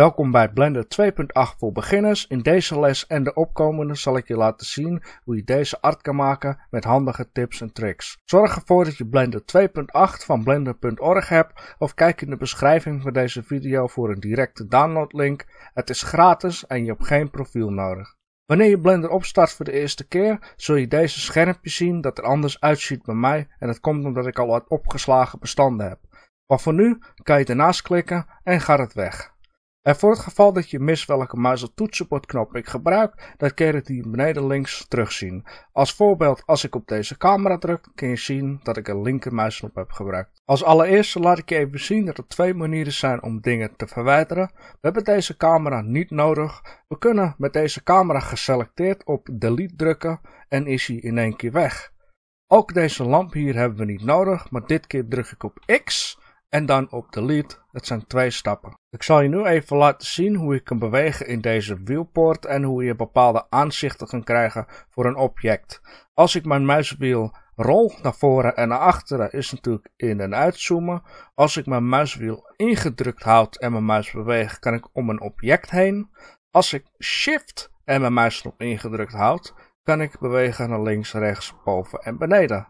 Welkom bij Blender 2.8 voor beginners. In deze les en de opkomende zal ik je laten zien hoe je deze art kan maken met handige tips en tricks. Zorg ervoor dat je Blender 2.8 van blender.org hebt of kijk in de beschrijving van deze video voor een directe downloadlink. Het is gratis en je hebt geen profiel nodig. Wanneer je Blender opstart voor de eerste keer, zul je deze schermpje zien dat er anders uitziet bij mij en dat komt omdat ik al wat opgeslagen bestanden heb. Maar voor nu kan je ernaast klikken en gaat het weg. En voor het geval dat je mist welke muis ik gebruik, dan kun je die beneden links terugzien. Als voorbeeld, als ik op deze camera druk, kun je zien dat ik een linker muisknop heb gebruikt. Als allereerste laat ik je even zien dat er twee manieren zijn om dingen te verwijderen. We hebben deze camera niet nodig. We kunnen met deze camera geselecteerd op delete drukken en is hij in één keer weg. Ook deze lamp hier hebben we niet nodig, maar dit keer druk ik op X en dan op delete. Het zijn twee stappen. Ik zal je nu even laten zien hoe je kan bewegen in deze viewport en hoe je bepaalde aanzichten kan krijgen voor een object. Als ik mijn muiswiel rol naar voren en naar achteren is natuurlijk in en uitzoomen. Als ik mijn muiswiel ingedrukt houd en mijn muis beweeg, kan ik om een object heen. Als ik shift en mijn muis ingedrukt houd, kan ik bewegen naar links, rechts, boven en beneden.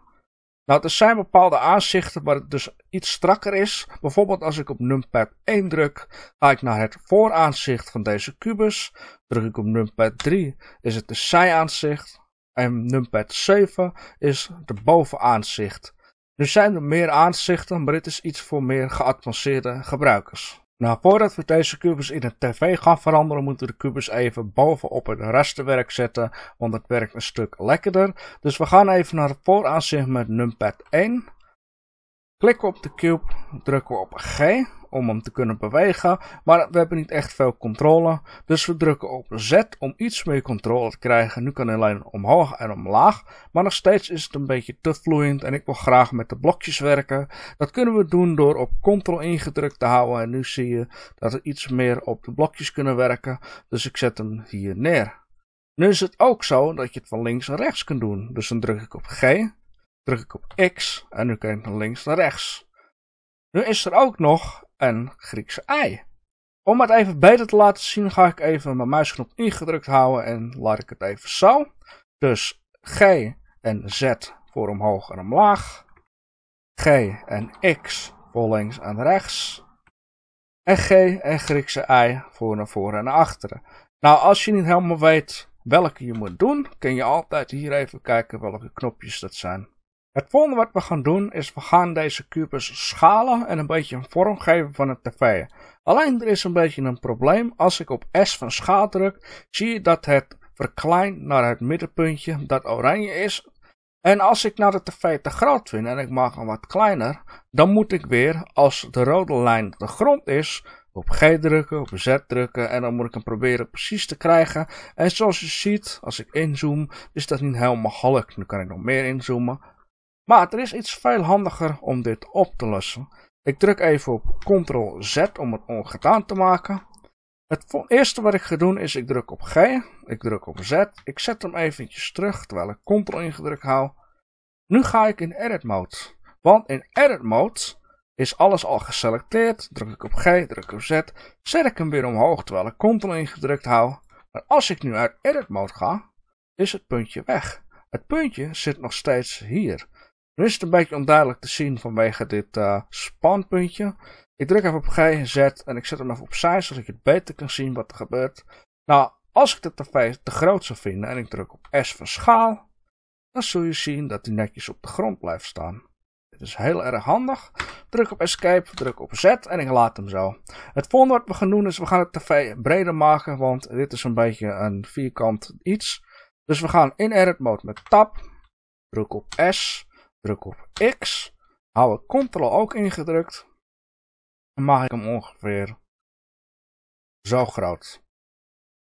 Nou, er zijn bepaalde aanzichten waar het dus iets strakker is. Bijvoorbeeld als ik op numpad 1 druk, ga ik naar het vooraanzicht van deze kubus. Druk ik op numpad 3, is het de zijaanzicht. En numpad 7 is de bovenaanzicht. Nu zijn er meer aanzichten, maar dit is iets voor meer geavanceerde gebruikers. Nou, voordat we deze kubus in de tv gaan veranderen, moeten we de kubus even bovenop het rasterwerk zetten, want het werkt een stuk lekkerder. Dus we gaan even naar het vooraanzicht met numpad 1. Klikken op de cube, drukken we op G om hem te kunnen bewegen, maar we hebben niet echt veel controle. Dus we drukken op Z om iets meer controle te krijgen. Nu kan hij lijn omhoog en omlaag, maar nog steeds is het een beetje te vloeiend en ik wil graag met de blokjes werken. Dat kunnen we doen door op Ctrl ingedrukt te houden en nu zie je dat we iets meer op de blokjes kunnen werken. Dus ik zet hem hier neer. Nu is het ook zo dat je het van links naar rechts kunt doen. Dus dan druk ik op G Druk ik op X en nu kan ik naar links naar rechts. Nu is er ook nog een Griekse I. Om het even beter te laten zien ga ik even mijn muisknop ingedrukt houden en laat ik het even zo. Dus G en Z voor omhoog en omlaag. G en X voor links en rechts. En G en Griekse I voor naar voren en naar achteren. Nou, als je niet helemaal weet welke je moet doen, kun je altijd hier even kijken welke knopjes dat zijn. Het volgende wat we gaan doen is we gaan deze kubus schalen en een beetje een vorm geven van het tv. Alleen er is een beetje een probleem. Als ik op S van schaal druk zie je dat het verkleint naar het middenpuntje dat oranje is. En als ik nou de tv te groot vind en ik maak hem wat kleiner, dan moet ik weer, als de rode lijn de grond is, op G drukken, op Z drukken en dan moet ik hem proberen precies te krijgen. En zoals je ziet, als ik inzoom, is dat niet helemaal gelukt. Nu kan ik nog meer inzoomen. Maar er is iets veel handiger om dit op te lossen. Ik druk even op Ctrl Z om het ongedaan te maken. Het eerste wat ik ga doen is ik druk op G, ik druk op Z, ik zet hem eventjes terug terwijl ik Ctrl ingedrukt hou. Nu ga ik in Edit Mode, want in Edit Mode is alles al geselecteerd. Druk ik op G, druk op Z, zet ik hem weer omhoog terwijl ik Ctrl ingedrukt hou. Maar als ik nu uit Edit Mode ga, is het puntje weg. Het puntje zit nog steeds hier nu is het een beetje onduidelijk te zien vanwege dit eh, spanpuntje. Ik druk even op G en ik zet hem even opzij zodat je het beter kan zien wat er gebeurt. Nou, als ik de tv te groot zou vinden en ik druk op S van schaal, dan zul je zien dat hij netjes op de grond blijft staan. Dit is heel erg handig. Druk op escape, druk op Z en ik laat hem zo. Het volgende wat we gaan doen is we gaan het tv breder maken, want dit is een beetje een vierkant iets. Dus we gaan in edit mode met tab, druk op S Druk op X. Hou ik Ctrl ook ingedrukt. En maak ik hem ongeveer zo groot.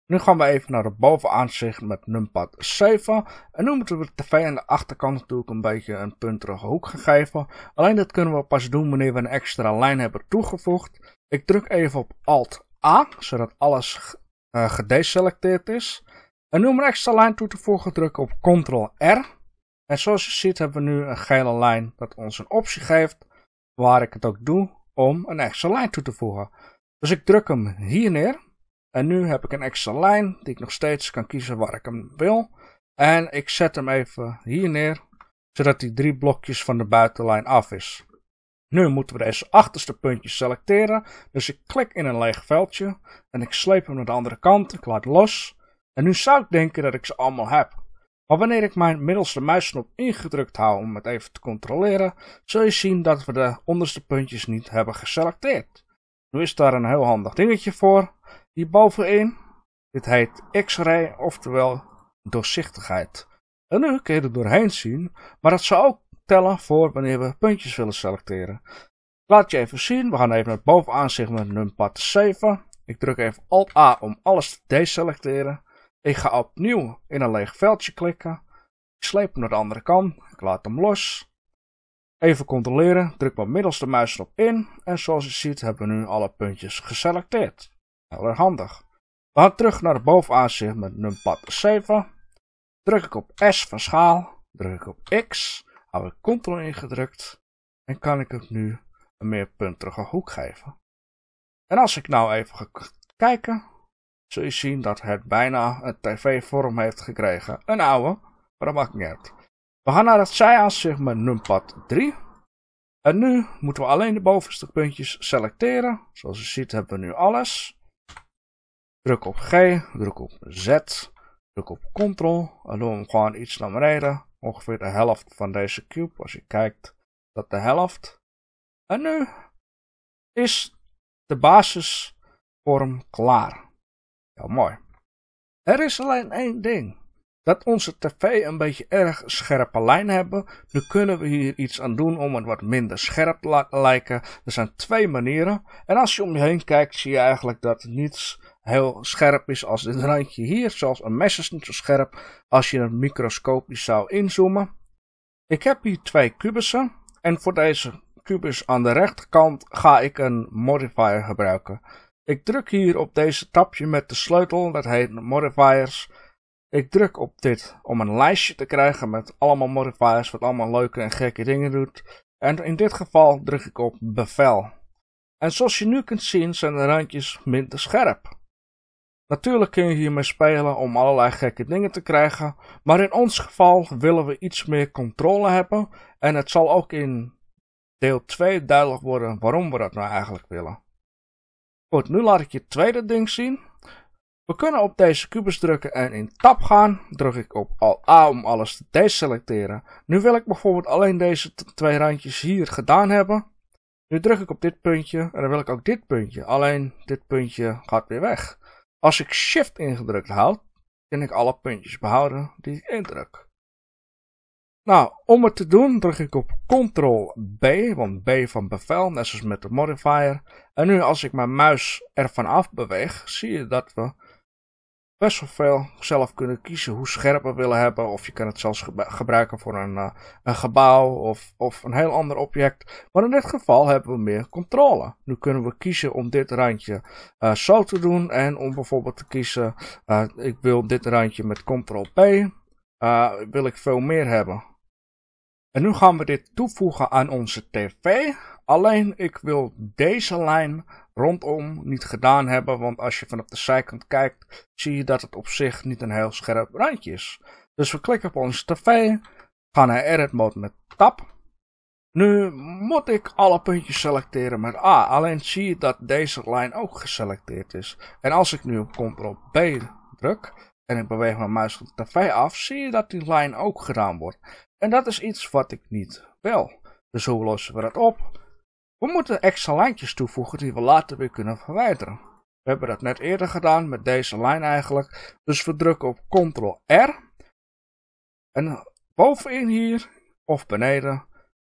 Nu gaan we even naar het bovenaanzicht met numpad 7. En nu moeten we de tv aan de achterkant natuurlijk een beetje een puntige hoek gegeven. Alleen dat kunnen we pas doen wanneer we een extra lijn hebben toegevoegd. Ik druk even op Alt A, zodat alles uh, gedeselecteerd is. En nu om een extra lijn toe te voegen druk op Ctrl R. En zoals je ziet hebben we nu een gele lijn dat ons een optie geeft waar ik het ook doe om een extra lijn toe te voegen. Dus ik druk hem hier neer. En nu heb ik een extra lijn die ik nog steeds kan kiezen waar ik hem wil. En ik zet hem even hier neer, zodat die drie blokjes van de buitenlijn af is. Nu moeten we deze achterste puntjes selecteren. Dus ik klik in een leeg veldje en ik sleep hem naar de andere kant. Ik laat los. En nu zou ik denken dat ik ze allemaal heb. Maar wanneer ik mijn middelste muisknop ingedrukt hou om het even te controleren, zul je zien dat we de onderste puntjes niet hebben geselecteerd. Nu is daar een heel handig dingetje voor, hierbovenin. Dit heet X-ray, oftewel doorzichtigheid. En nu kun je er doorheen zien, maar dat zou ook tellen voor wanneer we puntjes willen selecteren. Laat je even zien, we gaan even naar bovenaan, zeg met numpad 7. Ik druk even Alt-A om alles te deselecteren. Ik ga opnieuw in een leeg veldje klikken. Ik sleep hem naar de andere kant. Ik laat hem los. Even controleren. Druk mijn middelste muis erop in. En zoals je ziet hebben we nu alle puntjes geselecteerd. Heel erg handig. We gaan terug naar de bovenaanzicht met numpad 7. Druk ik op S van schaal. Druk ik op X. Hou ik Ctrl ingedrukt. En kan ik het nu een meer puntige hoek geven. En als ik nou even ga kijken, zul je zien dat het bijna een tv-vorm heeft gekregen. Een oude, maar dat maakt niet uit. We gaan naar het zij met numpad 3. En nu moeten we alleen de bovenste puntjes selecteren. Zoals je ziet hebben we nu alles. Druk op G, druk op Z, druk op Ctrl. En doen we hem gewoon iets naar beneden. Ongeveer de helft van deze cube. Als je kijkt, dat de helft. En nu is de basisvorm klaar. Heel mooi. Er is alleen één ding. Dat onze tv een beetje erg scherpe lijn hebben. Nu kunnen we hier iets aan doen om het wat minder scherp te lijken. Er zijn twee manieren. En als je om je heen kijkt, zie je eigenlijk dat niets heel scherp is als dit randje hier. Zelfs een mes is niet zo scherp als je een microscopisch zou inzoomen. Ik heb hier twee kubussen. En voor deze kubus aan de rechterkant ga ik een modifier gebruiken. Ik druk hier op deze tapje met de sleutel, dat heet modifiers. Ik druk op dit om een lijstje te krijgen met allemaal modifiers, wat allemaal leuke en gekke dingen doet. En in dit geval druk ik op bevel. En zoals je nu kunt zien zijn de randjes minder scherp. Natuurlijk kun je hiermee spelen om allerlei gekke dingen te krijgen, maar in ons geval willen we iets meer controle hebben en het zal ook in deel 2 duidelijk worden waarom we dat nou eigenlijk willen. Goed, nu laat ik je tweede ding zien. We kunnen op deze kubus drukken en in tab gaan. Druk ik op al A om alles te deselecteren. Nu wil ik bijvoorbeeld alleen deze twee randjes hier gedaan hebben. Nu druk ik op dit puntje en dan wil ik ook dit puntje. Alleen dit puntje gaat weer weg. Als ik shift ingedrukt houd, kan ik alle puntjes behouden die ik indruk. Nou, om het te doen druk ik op Ctrl-B, want B van bevel, net zoals met de modifier. En nu als ik mijn muis ervan af beweeg, zie je dat we best wel veel zelf kunnen kiezen hoe scherp we willen hebben. Of je kan het zelfs gebruiken voor een, eh, een gebouw of, of een heel ander object. Maar in dit geval hebben we meer controle. Nu kunnen we kiezen om dit randje eh, zo te doen en om bijvoorbeeld te kiezen, eh, ik wil dit randje met Ctrl-P. wil ik veel meer hebben en nu gaan we dit toevoegen aan onze tv. Alleen ik wil deze lijn rondom niet gedaan hebben. Want als je vanaf de zijkant kijkt, zie je dat het op zich niet een heel scherp randje is. Dus we klikken op onze tv. Gaan naar edit mode met tab. Nu moet ik alle puntjes selecteren met A. Alleen zie je dat deze lijn ook geselecteerd is. En als ik nu op Ctrl B druk, en ik beweeg mijn muis van tv af, zie je dat die lijn ook gedaan wordt. En dat is iets wat ik niet wil. Dus hoe lossen we dat op? We moeten extra lijntjes toevoegen die we later weer kunnen verwijderen. We hebben dat net eerder gedaan met deze lijn eigenlijk. Dus we drukken op Ctrl-R. En bovenin hier, of beneden,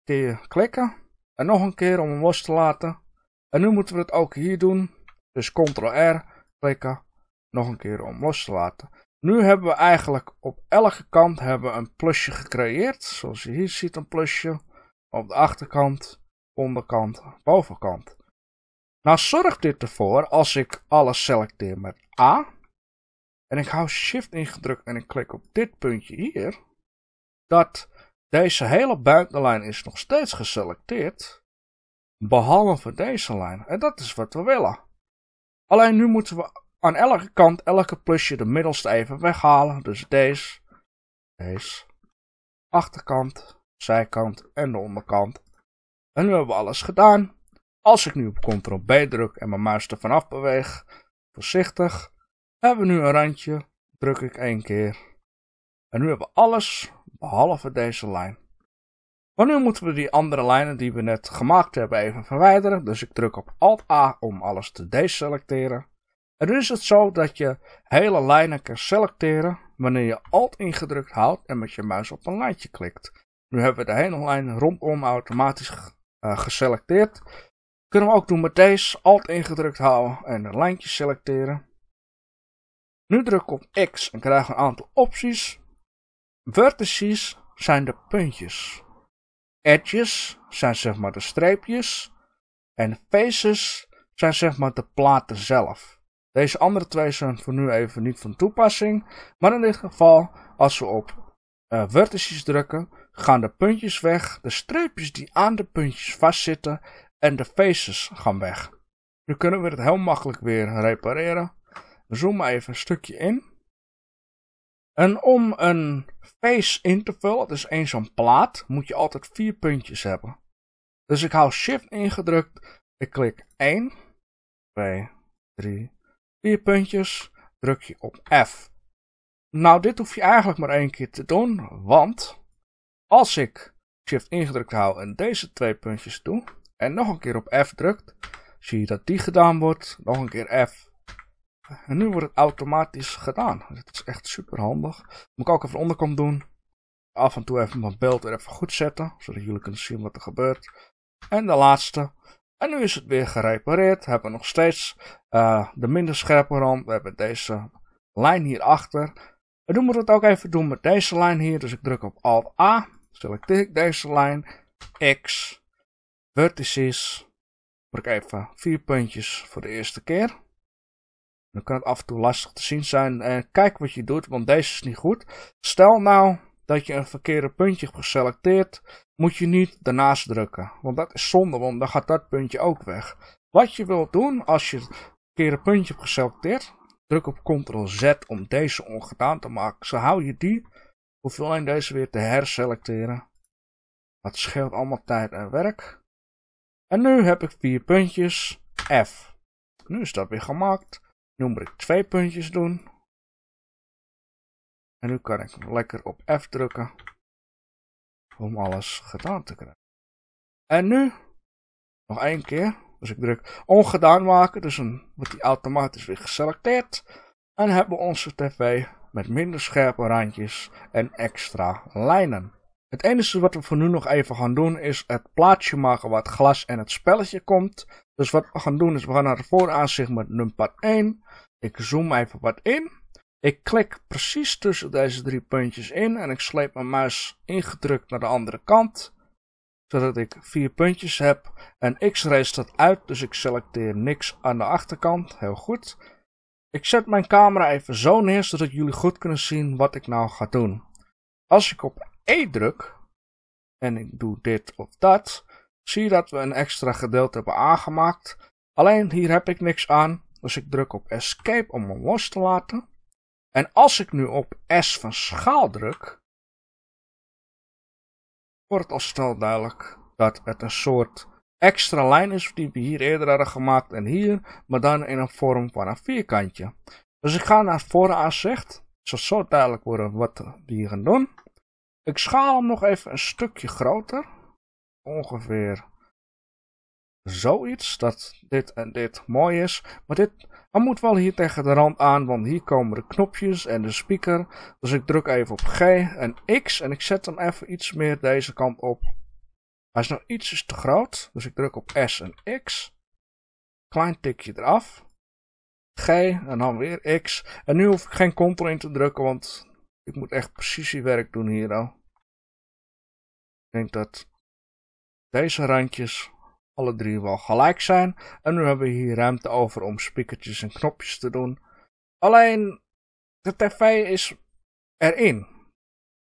kun klikken. En nog een keer om hem los te laten. En nu moeten we het ook hier doen. Dus Ctrl-R klikken nog een keer om los te laten. Nu hebben we eigenlijk op elke kant hebben we een plusje gecreëerd. Zoals je hier ziet een plusje. Op de achterkant, onderkant, bovenkant. Nou zorgt dit ervoor als ik alles selecteer met A. En ik hou shift ingedrukt en ik klik op dit puntje hier. Dat deze hele buitenlijn is nog steeds geselecteerd. Behalve deze lijn. En dat is wat we willen. Alleen nu moeten we aan elke kant, elke plusje de middelste even weghalen. Dus deze, deze, achterkant, zijkant en de onderkant. En nu hebben we alles gedaan. Als ik nu op ctrl B druk en mijn muis er vanaf beweeg, voorzichtig, hebben we nu een randje, druk ik één keer. En nu hebben we alles, behalve deze lijn. Maar nu moeten we die andere lijnen die we net gemaakt hebben even verwijderen. Dus ik druk op Alt A om alles te deselecteren. En is het zo dat je hele lijnen kan selecteren wanneer je Alt ingedrukt houdt en met je muis op een lijntje klikt. Nu hebben we de hele lijn rondom automatisch uh, geselecteerd. Kunnen we ook doen met deze Alt ingedrukt houden en een lijntje selecteren. Nu druk ik op X en krijg een aantal opties. Vertices zijn de puntjes. Edges zijn zeg maar de streepjes. En faces zijn zeg maar de platen zelf. Deze andere twee zijn voor nu even niet van toepassing. Maar in dit geval, als we op uh, vertices drukken, gaan de puntjes weg, de streepjes die aan de puntjes vastzitten en de faces gaan weg. Nu kunnen we het heel makkelijk weer repareren. We zoomen even een stukje in. En om een face in te vullen, is één zo'n plaat, moet je altijd vier puntjes hebben. Dus ik hou shift ingedrukt, ik klik 1, 2, 3, puntjes druk je op F. Nou, dit hoef je eigenlijk maar één keer te doen, want als ik Shift ingedrukt hou en deze twee puntjes doe, en nog een keer op F drukt, zie je dat die gedaan wordt, nog een keer F. En nu wordt het automatisch gedaan. Dat is echt super handig. Moet ik ook even onderkom doen. Af en toe even mijn beeld er even goed zetten, zodat jullie kunnen zien wat er gebeurt. En de laatste, en nu is het weer gerepareerd. Hebben we nog steeds eh, de minder scherpe rand. We hebben deze lijn hierachter. En nu moet het ook even doen met deze lijn hier. Dus ik druk op Alt A. Selecteer ik deze lijn. X. Vertices. ik even vier puntjes voor de eerste keer. Dan kan het af en toe lastig te zien zijn. Eh, kijk wat je doet, want deze is niet goed. Stel nou dat je een verkeerde puntje hebt geselecteerd moet je niet daarnaast drukken. Want dat is zonde, want dan gaat dat puntje ook weg. Wat je wilt doen als je een keer een puntje hebt geselecteerd, druk op Ctrl-Z om deze ongedaan te maken. Zo hou je die, hoef je alleen deze weer te herselecteren. Dat scheelt allemaal tijd en werk. En nu heb ik vier puntjes. F. Nu is dat weer gemaakt. Nu moet ik twee puntjes doen. En nu kan ik lekker op F drukken om alles gedaan te krijgen. En nu, nog één keer, als ik druk ongedaan maken, dus dan wordt die automatisch weer geselecteerd. En hebben we onze tv met minder scherpe randjes en extra lijnen. Het enige wat we voor nu nog even gaan doen is het plaatje maken waar het glas en het spelletje komt. Dus wat we gaan doen is we gaan naar de vooraanzicht met numpad 1. Ik zoom even wat in. Ik klik precies tussen deze drie puntjes in en ik sleep mijn muis ingedrukt naar de andere kant, zodat ik vier puntjes heb. En x race dat uit, dus ik selecteer niks aan de achterkant. Heel goed. Ik zet mijn camera even zo neer, zodat jullie goed kunnen zien wat ik nou ga doen. Als ik op E druk, en ik doe dit of dat, zie je dat we een extra gedeelte hebben aangemaakt. Alleen hier heb ik niks aan, dus ik druk op Escape om hem los te laten. En als ik nu op S van schaal druk, wordt al snel duidelijk dat het een soort extra lijn is die we hier eerder hadden gemaakt en hier, maar dan in een vorm van een vierkantje. Dus ik ga naar het zal zo duidelijk worden wat we hier gaan doen. Ik schaal hem nog even een stukje groter, ongeveer zoiets, dat dit en dit mooi is. Maar dit dan moet wel hier tegen de rand aan, want hier komen de knopjes en de speaker. Dus ik druk even op G en X en ik zet hem even iets meer deze kant op. Hij is nog iets te groot, dus ik druk op S en X. Klein tikje eraf. G en dan weer X. En nu hoef ik geen Ctrl in te drukken, want ik moet echt precisiewerk doen hier al. Ik denk dat deze randjes alle drie wel gelijk zijn. En nu hebben we hier ruimte over om spiekertjes en knopjes te doen. Alleen, de tv is erin.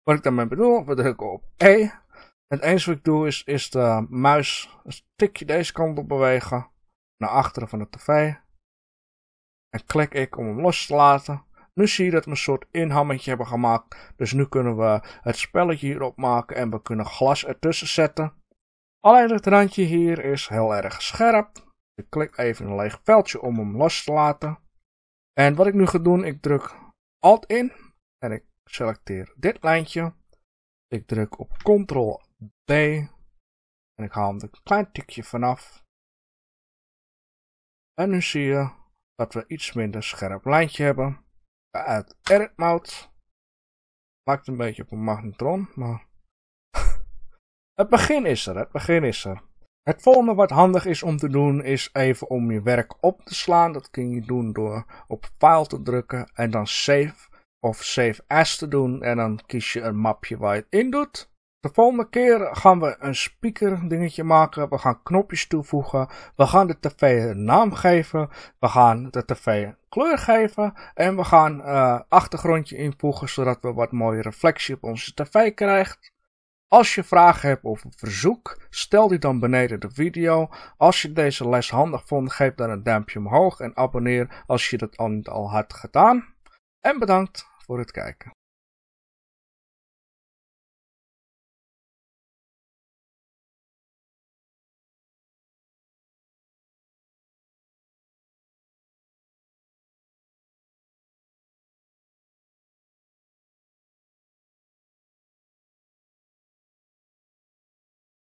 Wat ik daarmee bedoel, we drukken op E. het enige wat ik doe is, is de muis een tikje deze kant op bewegen. Naar achteren van de tv. En klik ik om hem los te laten. Nu zie je dat we een soort inhammetje hebben gemaakt. Dus nu kunnen we het spelletje hierop maken en we kunnen glas ertussen zetten. Alleen het randje hier is heel erg scherp. Ik klik even een leeg veldje om hem los te laten. En wat ik nu ga doen, ik druk Alt in en ik selecteer dit lijntje. Ik druk op Ctrl B en ik haal hem er een klein tikje vanaf. En nu zie je dat we iets minder scherp lijntje hebben. Uit Edit Mode. Maakt een beetje op een magnetron, maar het begin is er, het begin is er. Het volgende wat handig is om te doen is even om je werk op te slaan. Dat kun je doen door op file te drukken en dan save of save as te doen. En dan kies je een mapje waar je het in doet. De volgende keer gaan we een speaker dingetje maken. We gaan knopjes toevoegen. We gaan de tv een naam geven. We gaan de tv een kleur geven. En we gaan uh, achtergrondje invoegen zodat we wat mooie reflectie op onze tv krijgen. Als je vragen hebt of een verzoek, stel die dan beneden de video. Als je deze les handig vond, geef dan een duimpje omhoog en abonneer als je dat al niet al had gedaan. En bedankt voor het kijken.